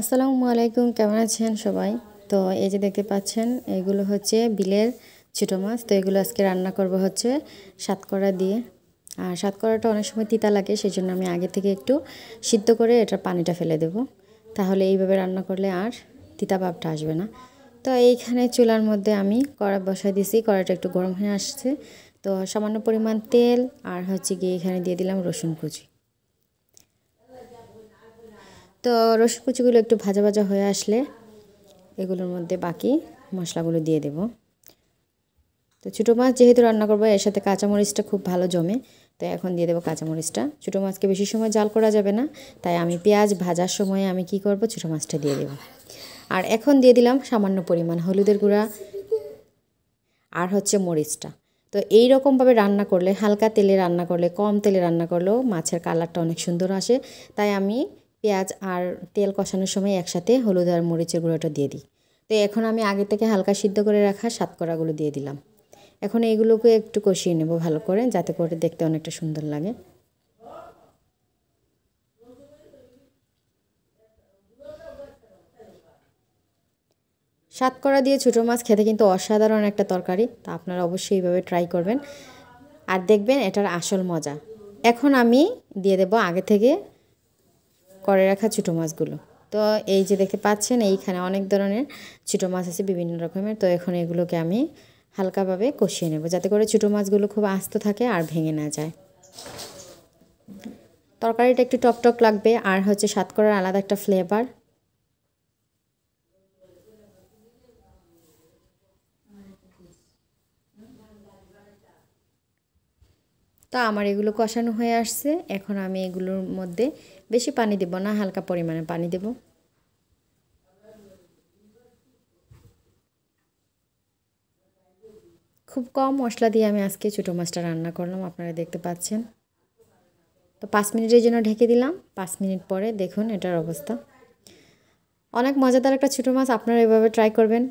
আসসালামু আলাইকুম কেমন আছেন সবাই তো এই যে দেখতে পাচ্ছেন এগুলো হচ্ছে বিলের ছোটো মাছ তো এগুলো আজকে রান্না করব হচ্ছে সাতকড়া দিয়ে আর সাতকড়াটা অনেক সময় তিতা লাগে সেই জন্য আমি আগে থেকে একটু সিদ্ধ করে এটার পানিটা ফেলে দেব তাহলে এইভাবে রান্না করলে আর তিতা ভাবটা আসবে না তো এইখানে চুলার মধ্যে আমি কড়া বসাই দিয়েছি কড়াটা একটু গরম হয়ে আসছে তো সামান্য পরিমাণ তেল আর হচ্ছে গিয়ে এখানে দিয়ে দিলাম রসুন কুচি তো কুচিগুলো একটু ভাজা ভাজা হয়ে আসলে এগুলোর মধ্যে বাকি মশলাগুলো দিয়ে দেব তো ছোটো মাছ যেহেতু রান্না করবো এর সাথে কাঁচামরিচটা খুব ভালো জমে তো এখন দিয়ে দেবো কাঁচামরিচটা ছোটো মাছকে বেশি সময় জাল করা যাবে না তাই আমি পেঁয়াজ ভাজার সময় আমি কি করব ছোটো মাছটা দিয়ে দেবো আর এখন দিয়ে দিলাম সামান্য পরিমাণ হলুদের গুঁড়া আর হচ্ছে মরিচটা তো এই রকমভাবে রান্না করলে হালকা তেলে রান্না করলে কম তেলে রান্না করলেও মাছের কালারটা অনেক সুন্দর আসে তাই আমি পেঁয়াজ আর তেল কষানোর সময় একসাথে হলুদ আর মরিচের গুঁড়োটা দিয়ে দিই তো এখন আমি আগে থেকে হালকা সিদ্ধ করে রাখা সাতকড়াগুলো দিয়ে দিলাম এখন এইগুলোকে একটু কষিয়ে নেব ভালো করে যাতে করে দেখতে অনেকটা সুন্দর লাগে সাতকড়া দিয়ে ছোটো মাছ খেতে কিন্তু অসাধারণ একটা তরকারি তা আপনারা অবশ্যই এইভাবে ট্রাই করবেন আর দেখবেন এটার আসল মজা এখন আমি দিয়ে দেব আগে থেকে করে রাখা ছোটো মাছগুলো তো এই যে দেখতে পাচ্ছেন এইখানে অনেক ধরনের ছোটো মাছ আছে বিভিন্ন রকমের তো এখন এগুলোকে আমি হালকাভাবে কষিয়ে নেব যাতে করে ছোটো মাছগুলো খুব আস্ত থাকে আর ভেঙে না যায় তরকারিটা একটু টকটক লাগবে আর হচ্ছে স্বাদ করার আলাদা একটা ফ্লেভার তো আমার এগুলো কষানো হয়ে আসছে এখন আমি এগুলোর মধ্যে বেশি পানি দেব না হালকা পরিমাণে পানি দেব খুব কম মশলা দিয়ে আমি আজকে ছোটো মাছটা রান্না করলাম আপনারা দেখতে পাচ্ছেন তো পাঁচ মিনিটের জন্য ঢেকে দিলাম পাঁচ মিনিট পরে দেখুন এটার অবস্থা অনেক মজাদার একটা ছোটো মাছ আপনারা এভাবে ট্রাই করবেন